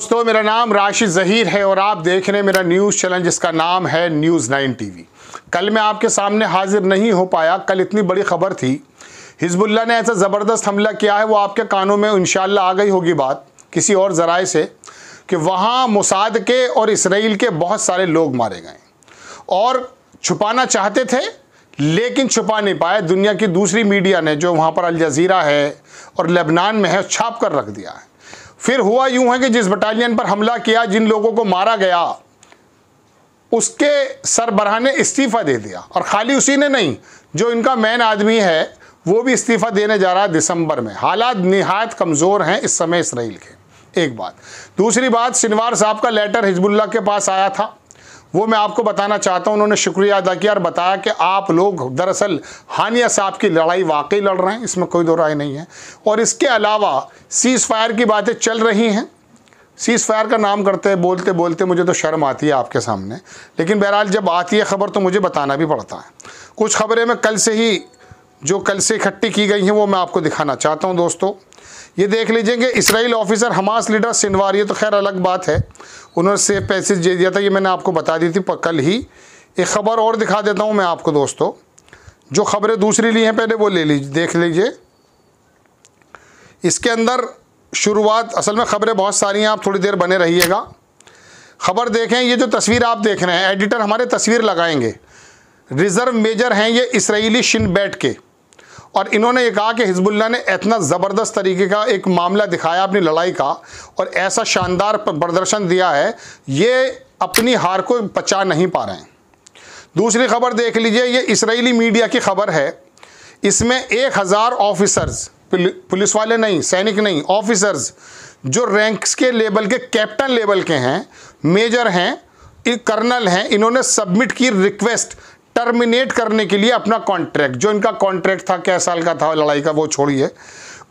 दोस्तों मेरा नाम राशिद जहीर है और आप देख रहे हैं मेरा न्यूज़ चैनल जिसका नाम है न्यूज़ नाइन टीवी कल मैं आपके सामने हाजिर नहीं हो पाया कल इतनी बड़ी खबर थी हिजबुल्ला ने ऐसा ज़बरदस्त हमला किया है वो आपके कानों में इनशाला आ गई होगी बात किसी और ज़राए से कि वहाँ मुसाद के और इसराइल के बहुत सारे लोग मारे गए और छुपाना चाहते थे लेकिन छुपा नहीं पाए दुनिया की दूसरी मीडिया ने जो वहाँ पर अल जजीरा है और लेबनान में है छाप कर रख दिया है फिर हुआ यूं है कि जिस बटालियन पर हमला किया जिन लोगों को मारा गया उसके सरबराह ने इस्तीफ़ा दे दिया और खाली उसी ने नहीं जो इनका मेन आदमी है वो भी इस्तीफ़ा देने जा रहा है दिसंबर में हालात नहायत कमज़ोर हैं इस समय इसराइल के एक बात दूसरी बात सिनवार साहब का लेटर हिजबुल्ला के पास आया था वो मैं आपको बताना चाहता हूँ उन्होंने शुक्रिया अदा किया और बताया कि आप लोग दरअसल हानिया साहब की लड़ाई वाकई लड़ रहे हैं इसमें कोई दो राय नहीं है और इसके अलावा सीज़ फायर की बातें चल रही हैं सीज़ फायर का नाम करते बोलते बोलते मुझे तो शर्म आती है आपके सामने लेकिन बहरहाल जब आती है ख़बर तो मुझे बताना भी पड़ता है कुछ ख़बरें मैं कल से ही जो कल से इकट्ठी की गई हैं वो मैं आपको दिखाना चाहता हूँ दोस्तों ये देख लीजिए कि Israel officer Hamas leader Sinwar ये तो खैर अलग बात है उन्होंने सेफ पैसेज दे दिया था ये मैंने आपको बता दी थी कल ही एक ख़बर और दिखा देता हूँ मैं आपको दोस्तों जो ख़बरें दूसरी ली हैं पहले वो ले लीजिए देख लीजिए इसके अंदर शुरुआत असल में ख़बरें बहुत सारी हैं आप थोड़ी देर बने रहिएगा खबर देखें ये जो तस्वीर आप देख रहे हैं एडिटर हमारे तस्वीर लगाएंगे रिज़र्व मेजर हैं ये इसराइली शिन बैट के और इन्होंने ये कहा कि हिजबुल्ला ने इतना ज़बरदस्त तरीके का एक मामला दिखाया अपनी लड़ाई का और ऐसा शानदार प्रदर्शन दिया है ये अपनी हार को बचा नहीं पा रहे हैं दूसरी खबर देख लीजिए ये इसराइली मीडिया की खबर है इसमें एक हज़ार ऑफिसर्स पुलिस वाले नहीं सैनिक नहीं ऑफिसर्स जो रैंक्स के लेवल के कैप्टन लेवल के हैं मेजर हैं कर्नल हैं इन्होंने सबमिट की रिक्वेस्ट टर्मिनेट करने के लिए अपना कॉन्ट्रैक्ट जो इनका कॉन्ट्रैक्ट था क्या साल का था लड़ाई का वो छोड़िए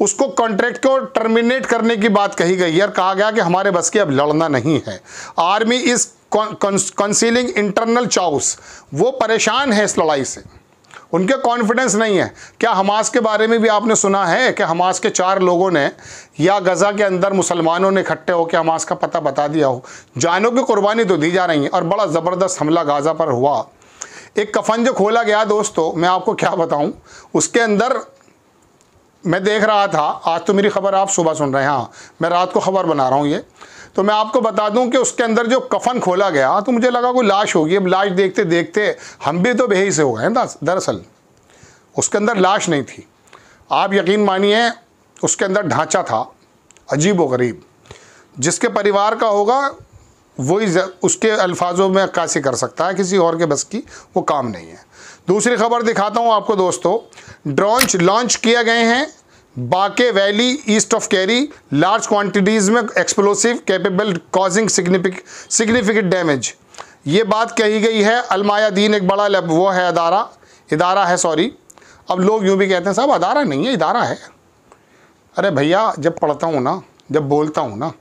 उसको कॉन्ट्रैक्ट को टर्मिनेट करने की बात कही गई है और कहा गया कि हमारे बस की अब लड़ना नहीं है army is concealing internal chaos वो परेशान है इस लड़ाई से उनके कॉन्फिडेंस नहीं है क्या हमास के बारे में भी आपने सुना है कि हमास के चार लोगों ने या गज़ा के अंदर मुसलमानों ने इकट्ठे होकर हमास का पता बता दिया हो जानों की कुर्बानी तो दी जा रही है और बड़ा ज़बरदस्त हमला गाज़ा पर हुआ एक कफन जो खोला गया दोस्तों मैं आपको क्या बताऊं उसके अंदर मैं देख रहा था आज तो मेरी खबर आप सुबह सुन रहे हैं हाँ मैं रात को खबर बना रहा हूँ ये तो मैं आपको बता दूं कि उसके अंदर जो कफन खोला गया तो मुझे लगा कोई लाश होगी अब लाश देखते देखते हम भी तो बेही से हो गए ना दरअसल उसके अंदर लाश नहीं थी आप यकीन मानिए उसके अंदर ढांचा था अजीब व गरीब जिसके परिवार का होगा वही उसके अल्फाजों में अक्सी कर सकता है किसी और के बस की वो काम नहीं है दूसरी खबर दिखाता हूँ आपको दोस्तों ड्रॉन्च लॉन्च किए गए हैं Bekaa valley east of carry large quantities में explosive capable causing significant damage ये बात कही गई है अलमाया दीन एक बड़ा लैब वो है अदारा इदारा है सॉरी अब लोग यूँ भी कहते हैं साहब अदारा नहीं है इदारा है अरे भैया जब पढ़ता हूँ ना जब बोलता हूँ ना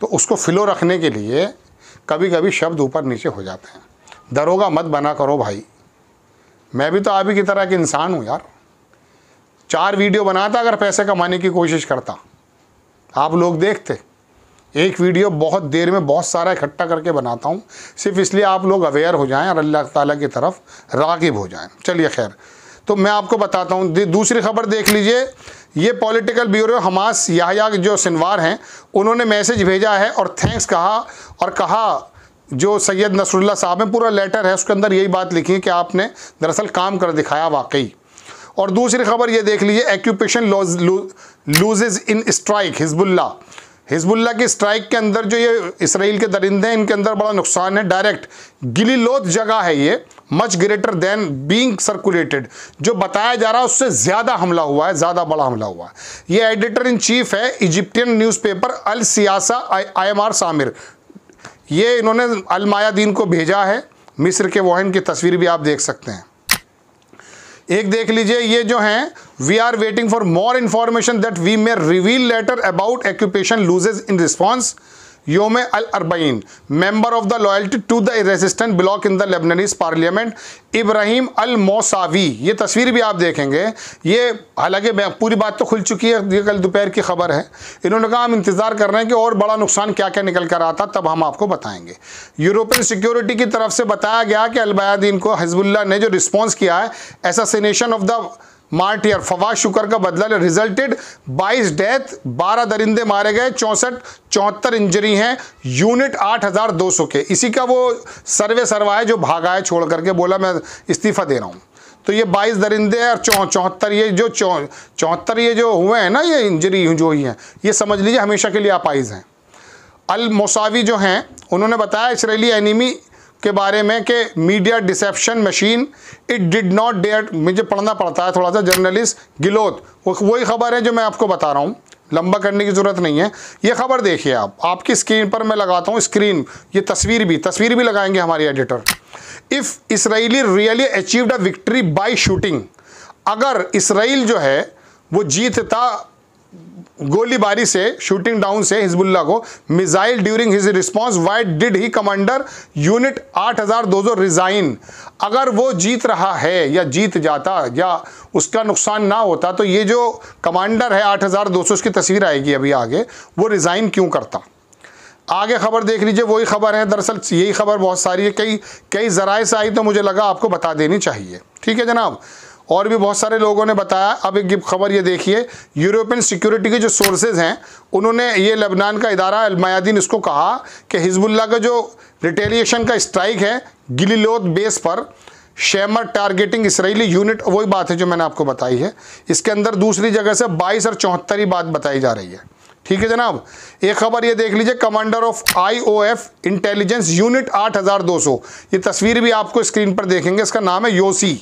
तो उसको फिलो रखने के लिए कभी कभी शब्द ऊपर नीचे हो जाते हैं दरोगा मत बना करो भाई मैं भी तो आप ही की तरह एक इंसान हूँ यार चार वीडियो बनाता अगर पैसे कमाने की कोशिश करता आप लोग देखते एक वीडियो बहुत देर में बहुत सारा इकट्ठा करके बनाता हूँ सिर्फ इसलिए आप लोग अवेयर हो जाएं और अल्लाह ताला की तरफ रागिब हो जाएं चलिए खैर तो मैं आपको बताता हूँ दूसरी खबर देख लीजिए ये पॉलिटिकल ब्यूरो हमास याहया जो सिनवार हैं उन्होंने मैसेज भेजा है और थैंक्स कहा और कहा जो सैयद नसरुल्ला साहब हैं पूरा लेटर है उसके अंदर यही बात लिखी है कि आपने दरअसल काम कर दिखाया वाकई और दूसरी खबर ये देख लीजिए occupation losses in strike Hezbollah Hezbollah की स्ट्राइक के अंदर जो ये इसराइल के दरिंदे हैं इनके अंदर बड़ा नुकसान है डायरेक्ट गिली लोथ जगह है ये much greater than being circulated जो बताया जा रहा है उससे ज़्यादा हमला हुआ है ज़्यादा बड़ा हमला हुआ है ये एडिटर इन चीफ है इजिप्टियन न्यूज़पेपर अल सियासा आई एम आर सामिर ये इन्होंने अलमायादीन को भेजा है मिस्र के वोहन की तस्वीर भी आप देख सकते हैं एक देख लीजिए ये जो हैं we are waiting for more information that we may reveal later about occupation losses in response Yom Al Arbaeen member of the loyalty to the resistant bloc in the Lebanese parliament Ibrahim Al Mousawi ये तस्वीर भी आप देखेंगे ये हालांकि पूरी बात तो खुल चुकी है ये कल दोपहर की खबर है इन्होंने कहा हम इंतज़ार कर रहे हैं कि और बड़ा नुकसान क्या क्या निकल कर आता तब हम आपको बताएंगे यूरोपियन सिक्योरिटी की तरफ से बताया गया कि अलबायादीन को हिजबुल्ला ने जो रिस्पॉन्स किया है assassination of the martyr Fouad Shukr का बदला रिजल्टेड 22 डेथ 12 दरिंदे मारे गए चौंसठ चौहत्तर इंजरी हैं यूनिट 8,200 के इसी का वो सर्वे सर्वा है जो भागा है छोड़ करके बोला मैं इस्तीफा दे रहा हूँ तो ये 22 दरिंदे और चौ चौहत्तर ये जो चौ चौहत्तर ये जो हुए हैं ना ये इंजरी जो ही हैं ये समझ लीजिए हमेशा के लिए अपाइज हैं अल मोसावी जो हैं उन्होंने बताया इसराइली एनिमी के बारे में कि media deception machine it did not dare मुझे पढ़ना पड़ता है थोड़ा सा जर्नलिस्ट गिलोत वही खबर है जो मैं आपको बता रहा हूँ लंबा करने की ज़रूरत नहीं है ये खबर देखिए आप आपकी स्क्रीन पर मैं लगाता हूँ स्क्रीन ये तस्वीर भी तस्वीर भी लगाएंगे हमारे editor if Israeli really achieved a victory by shooting अगर इसराइल जो है वो जीतता गोलीबारी से शूटिंग डाउन से हिजबुल्ला को missile during his response why did he commander unit 8200 resign अगर वो जीत रहा है या जीत जाता या उसका नुकसान ना होता तो ये जो कमांडर है 8200 उसकी तस्वीर आएगी अभी आगे वो रिज़ाइन क्यों करता आगे ख़बर देख लीजिए वही ख़बर है दरअसल यही ख़बर बहुत सारी है कई कई ज़राए से आई तो मुझे लगा आपको बता देनी चाहिए ठीक है जनाब और भी बहुत सारे लोगों ने बताया अब एक खबर ये देखिए यूरोपियन सिक्योरिटी के जो सोर्सेज हैं उन्होंने ये लेबनान का इदारा अलमायादीन इसको कहा कि हिजबुल्ला का जो रिटेलिएशन का स्ट्राइक है गिलीलोत बेस पर शेमर टारगेटिंग इसराइली यूनिट वही बात है जो मैंने आपको बताई है इसके अंदर दूसरी जगह से 22 और चौहत्तर ही बात बताई जा रही है ठीक है जनाब एक खबर ये देख लीजिए commander of IOF intelligence unit 8200 ये तस्वीर भी आपको स्क्रीन पर देखेंगे इसका नाम है योसी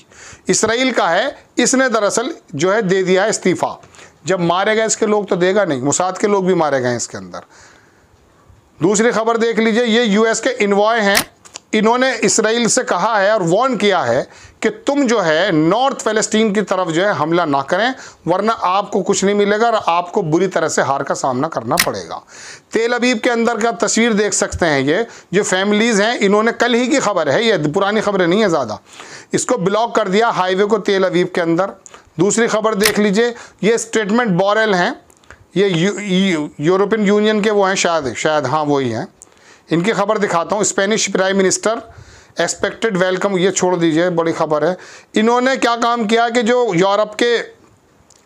इसराइल का है इसने दरअसल जो है दे दिया है इस्तीफ़ा जब मारे गए इसके लोग तो देगा नहीं मुसाद के लोग भी मारे गए इसके अंदर दूसरी खबर देख लीजिए ये यूएस के इन्वॉय हैं इन्होंने इसराइल से कहा है और वॉर्न किया है कि तुम जो है नॉर्थ फलस्तीन की तरफ जो है हमला ना करें वरना आपको कुछ नहीं मिलेगा और आपको बुरी तरह से हार का सामना करना पड़ेगा तेल अबीब के अंदर का तस्वीर देख सकते हैं ये जो फैमिलीज़ हैं इन्होंने कल ही की खबर है ये पुरानी खबरें नहीं है ज़्यादा इसको ब्लॉक कर दिया हाईवे को तेल अबीब के अंदर दूसरी खबर देख लीजिए ये स्टेटमेंट बॉरल हैं ये यूरोपियन यूनियन के वो हैं शायद शायद हाँ वही हैं इनकी खबर दिखाता हूँ Spanish prime minister expected welcome ये छोड़ दीजिए बड़ी खबर है इन्होंने क्या काम किया कि जो यूरोप के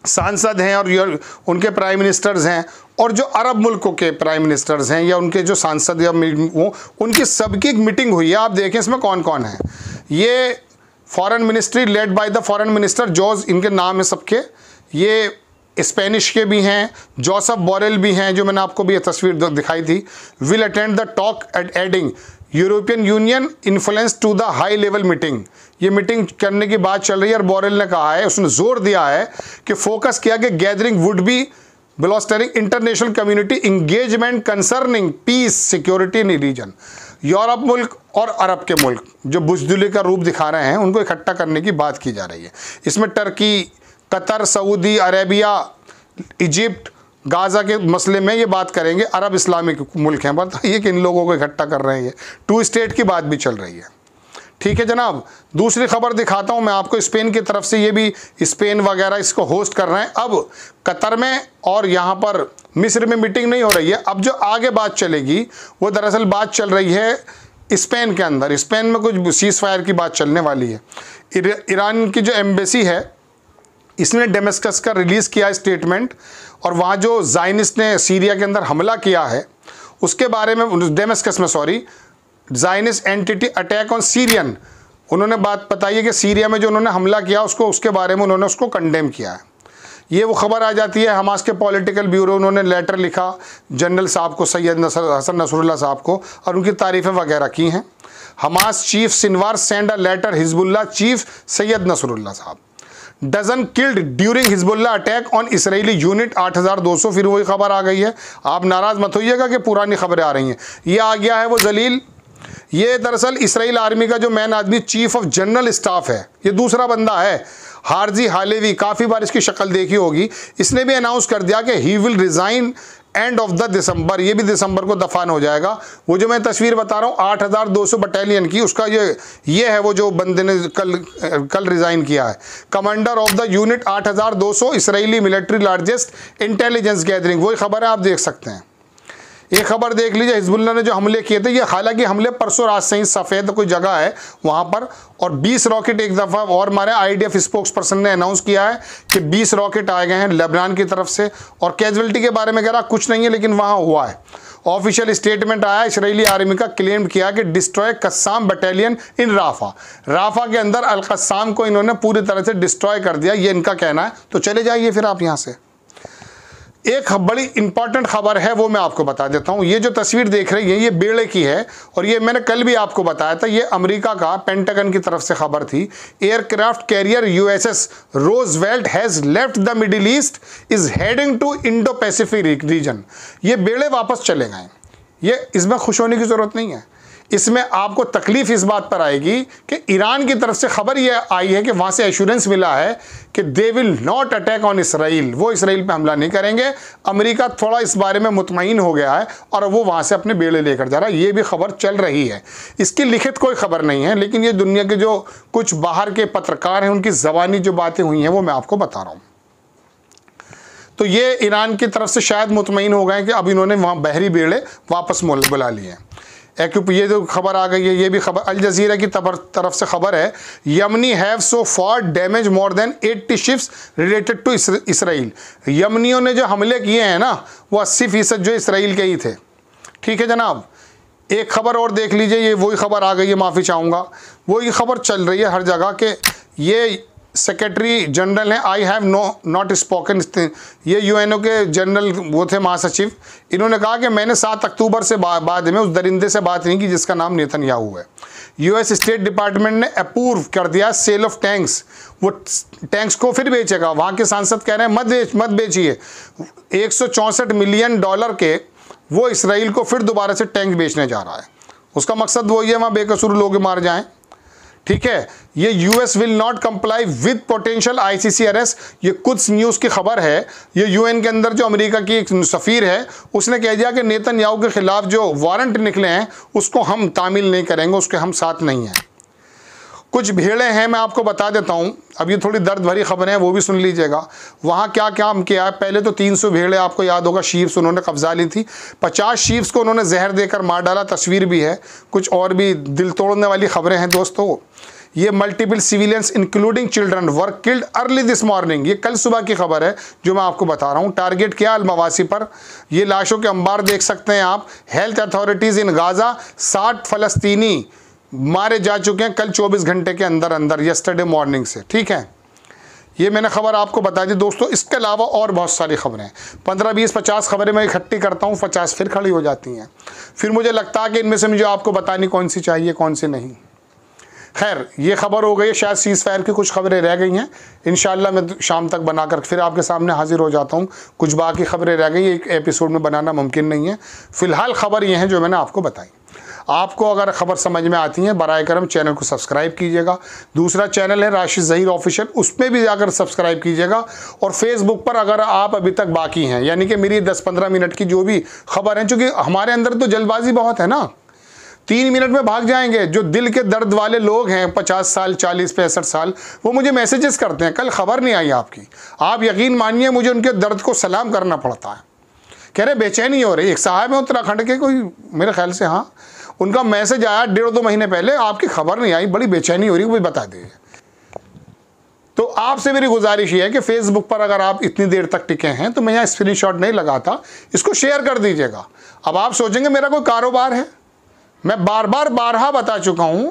सांसद हैं और उनके प्राइम मिनिस्टर्स हैं और जो अरब मुल्कों के प्राइम मिनिस्टर्स हैं या उनके जो सांसद या वो उनकी सबकी एक मीटिंग हुई है आप देखें इसमें कौन कौन है ये foreign ministry led by the foreign minister George इनके नाम है सबके ये स्पेनिश के भी हैं जोसफ बोरेल भी हैं जो मैंने आपको भी ये तस्वीर दिखाई थी will attend the talk at adding European Union influence to the high level meeting ये मीटिंग करने की बात चल रही है और बोरेल ने कहा है उसने जोर दिया है कि फोकस किया कि gathering would be bolstering international community engagement concerning peace security in region Europe मुल्क और अरब के मुल्क जो बुजदुली का रूप दिखा रहे हैं उनको इकट्ठा करने की बात की जा रही है इसमें Turkey Qatar Saudi Arabia Egypt Gaza के मसले में ये बात करेंगे अरब इस्लामिक मुल्क हैं बताइए मतलब कि इन लोगों को इकट्ठा कर रहे हैं टू स्टेट की बात भी चल रही है ठीक है जनाब दूसरी खबर दिखाता हूँ मैं आपको स्पेन की तरफ से ये भी स्पेन वगैरह इसको होस्ट कर रहे हैं अब कतर में और यहाँ पर मिस्र में मीटिंग नहीं हो रही है अब जो आगे बात चलेगी वो दरअसल बात चल रही है स्पेन के अंदर स्पेन में कुछ सीज़ फायर की बात चलने वाली है ईरान की जो एम्बेसी है इसने डेमस्कस का रिलीज़ किया स्टेटमेंट और वहाँ जो जाइनिस ने सीरिया के अंदर हमला किया है उसके बारे में डेमस्कस में sorry Zionist entity attack on Syrian उन्होंने बात बताई है कि सीरिया में जो उन्होंने हमला किया उसको उसके बारे में उन्होंने उसको कंडेम किया है ये वो खबर आ जाती है हमास के पॉलिटिकल ब्यूरो उन्होंने लेटर लिखा जनरल साहब को सैयद नसर हसन नसरुल्ला साहब को और उनकी तारीफ़ें वगैरह की हैं Hamas chief Sinwar send a letter Hezbollah chief Sayyed Nasrallah साहब dozen killed during Hezbollah attack on Israeli unit 8200 फिर वही खबर आ गई है आप नाराज़ मत होइएगा कि पुरानी खबरें आ रही हैं ये आ गया है वो जलील ये दरअसल इसराइल आर्मी का जो मैन आदमी चीफ ऑफ जनरल स्टाफ है ये दूसरा बंदा है हारजी हालेवी काफ़ी बार इसकी शक्ल देखी होगी इसने भी अनाउंस कर दिया कि he will resign end of the December ये भी दिसंबर को दफान हो जाएगा वो जो मैं तस्वीर बता रहा हूँ आठ हज़ार दो सौ बटालियन की उसका ये ये है वो जो बंदे ने कल कल रिज़ाइन किया है कमांडर ऑफ द यूनिट आठ हज़ार दो सौ Israeli military largest intelligence gathering वही खबर है आप देख सकते हैं ये खबर देख लीजिए हिजबुल्ला ने जो हमले किए थे ये हालांकि हमले परसों रात से ही सफ़ेद कोई जगह है वहां पर और 20 रॉकेट एक दफ़ा और हमारे आईडीएफ स्पोक्स पर्सन ने अनाउंस किया है कि 20 रॉकेट आए गए हैं लेबनान की तरफ से और कैजुअलिटी के बारे में कह रहा कुछ नहीं है लेकिन वहाँ हुआ है ऑफिशियल स्टेटमेंट आया इसराइली आर्मी का क्लेम किया कि destroy Qassam battalion in Rafah Rafah के अंदर अलकस्साम को इन्होंने पूरी तरह से डिस्ट्रॉय कर दिया ये इनका कहना है तो चले जाइए फिर आप यहाँ से एक बड़ी इंपॉर्टेंट खबर है वो मैं आपको बता देता हूँ ये जो तस्वीर देख रही है ये बेड़े की है और ये मैंने कल भी आपको बताया था ये अमेरिका का पेंटागन की तरफ से खबर थी aircraft carrier USS Roosevelt has left the Middle East is heading to Indo Pacific region ये बेड़े वापस चले गए ये इसमें खुश होने की ज़रूरत नहीं है इसमें आपको तकलीफ इस बात पर आएगी कि ईरान की तरफ से खबर यह आई है कि वहाँ से एश्योरेंस मिला है कि they will not attack on Israel वो इसराइल पे हमला नहीं करेंगे अमेरिका थोड़ा इस बारे में मुतमिन हो गया है और वो वहाँ से अपने बेड़े लेकर जा रहा है ये भी खबर चल रही है इसकी लिखित कोई खबर नहीं है लेकिन ये दुनिया के जो कुछ बाहर के पत्रकार हैं उनकी जबानी जो बातें हुई हैं वो मैं आपको बता रहा हूँ तो ये ईरान की तरफ से शायद मुतमिन हो गए कि अब इन्होंने वहाँ बहरी बेड़े वापस बुला लिए हैं एक्यूप ये जो खबर आ गई है ये भी खबर अल जजीरा की तरफ से खबर है Yemeni have so far damage more than 80 ships related to Israel यमनियों ने जो हमले किए हैं ना वो अस्सी फीसद जो इसराइल के ही थे ठीक है जनाब एक खबर और देख लीजिए ये वही खबर आ गई है माफ़ी चाहूँगा वही खबर चल रही है हर जगह के ये सेक्रेटरी जनरल हैं I have no not spoken ये यूएनओ के जनरल वो थे महासचिव इन्होंने कहा कि मैंने सात अक्टूबर से बा, बाद में उस दरिंदे से बात नहीं की जिसका नाम नेतन याहू है यूएस स्टेट डिपार्टमेंट ने अप्रूव कर दिया सेल ऑफ टैंक्स वो टैंक्स को फिर बेचेगा वहाँ के सांसद कह रहे हैं मत बेच मत बेचिए एक मिलियन डॉलर के वो इसराइल को फिर दोबारा से टैंक बेचने जा रहा है उसका मकसद वही है वहाँ बेकसूर लोग मार जाएँ ठीक है ये US will not comply with potential ICC arrest ये कुछ न्यूज़ की खबर है ये यूएन के अंदर जो अमेरिका की एक सफ़ीर है उसने कह दिया कि नेतन याहू के खिलाफ जो वारंट निकले हैं उसको हम तामिल नहीं करेंगे उसके हम साथ नहीं हैं कुछ भेड़े हैं मैं आपको बता देता हूँ अब ये थोड़ी दर्द भरी खबर है वो भी सुन लीजिएगा वहाँ क्या हम किया है पहले तो 300 भेड़े आपको याद होगा शीप्स उन्होंने कब्जा ली थी 50 शीप्स को उन्होंने जहर देकर मार डाला तस्वीर भी है कुछ और भी दिल तोड़ने वाली खबरें हैं दोस्तों ये multiple civilians including children were killed early this morning ये कल सुबह की खबर है जो मैं आपको बता रहा हूँ टारगेट क्या अलमवासी पर ये लाशों के अंबार देख सकते हैं आप हेल्थ अथॉरिटीज़ इन गाज़ा साठ फ़लस्तीनी मारे जा चुके हैं कल 24 घंटे के अंदर अंदर यस्टरडे मॉर्निंग से ठीक है ये मैंने खबर आपको बता दी दोस्तों इसके अलावा और बहुत सारी खबरें हैं पंद्रह बीस पचास खबरें मैं इकट्ठी करता हूँ पचास फिर खड़ी हो जाती हैं फिर मुझे लगता है कि इनमें से मुझे आपको बतानी कौन सी चाहिए कौन सी नहीं खैर ये खबर हो गई शायद सीज़ फायर की कुछ खबरें रह गई हैं इन मैं शाम तक बनाकर फिर आपके सामने हाजिर हो जाता हूँ कुछ बाकी खबरें रह गई एक एपिसोड में बनाना मुमकिन नहीं है फ़िलहाल खबर ये हैं जो मैंने आपको बताई आपको अगर खबर समझ में आती है बर करम चैनल को सब्सक्राइब कीजिएगा दूसरा चैनल है राशिद ज़हीर ऑफिशियल उसमें भी जाकर सब्सक्राइब कीजिएगा और फेसबुक पर अगर आप अभी तक बाकी हैं यानी कि मेरी दस पंद्रह मिनट की जो भी खबर है चूँकि हमारे अंदर तो जल्दबाजी बहुत है ना तीन मिनट में भाग जाएंगे जो दिल के दर्द वाले लोग हैं पचास साल चालीस पैंसठ साल वो मुझे मैसेजेस करते हैं कल खबर नहीं आई आपकी आप यकीन मानिए मुझे उनके दर्द को सलाम करना पड़ता है कह रहे बेचैनी हो रही एक साहब है उत्तराखंड के कोई मेरे ख्याल से हाँ उनका मैसेज आया डेढ़ दो महीने पहले आपकी खबर नहीं आई बड़ी बेचैनी हो रही है बता दीजिए तो आपसे मेरी गुजारिश ये है कि फेसबुक पर अगर आप इतनी देर तक टिके हैं तो मैं यहाँ स्क्रीनशॉट नहीं लगाता इसको शेयर कर दीजिएगा अब आप सोचेंगे मेरा कोई कारोबार है मैं बार बार बारहा बता चुका हूं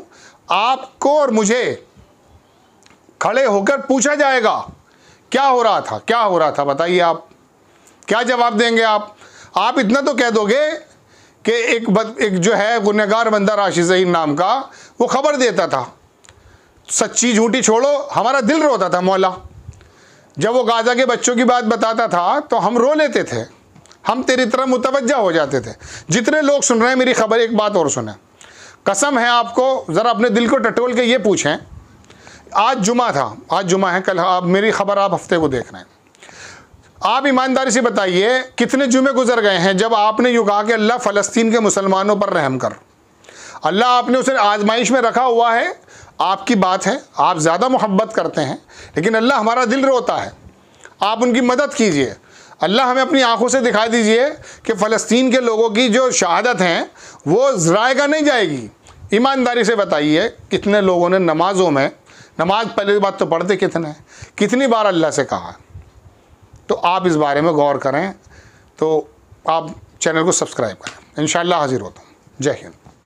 आपको और मुझे खड़े होकर पूछा जाएगा क्या हो रहा था क्या हो रहा था बताइए आप क्या जवाब देंगे आप आप इतना तो कह दोगे कि एक बद, एक जो है गुनहगार बंदा राशि जहीन नाम का वो खबर देता था सच्ची झूठी छोड़ो हमारा दिल रोता था मौला जब वो गाजा के बच्चों की बात बताता था तो हम रो लेते थे हम तेरी तरह मुतवजह हो जाते थे जितने लोग सुन रहे हैं मेरी खबर एक बात और सुने कसम है आपको ज़रा अपने दिल को टटोल के ये पूछें आज जुमा था आज जुमा है कल आप मेरी खबर आप हफ्ते को देख रहे हैं आप ईमानदारी से बताइए कितने जुमे गुजर गए हैं जब आपने यूँ कहा कि अल्लाह फ़लस्तीन के मुसलमानों पर रहम कर अल्लाह आपने उसे आजमाइश में रखा हुआ है आपकी बात है आप ज़्यादा मोहब्बत करते हैं लेकिन अल्लाह हमारा दिल रोता है आप उनकी मदद कीजिए अल्लाह हमें अपनी आंखों से दिखा दीजिए कि फ़लस्तीन के लोगों की जो शहादत हैं वो ज़रायगा नहीं जाएगी ईमानदारी से बताइए कितने लोगों ने नमाज़ों में नमाज पहली बात तो पढ़ते कितने कितनी बार अल्लाह से कहा तो आप इस बारे में गौर करें तो आप चैनल को सब्सक्राइब करें इन हाजिर होता हूँ जय हिंद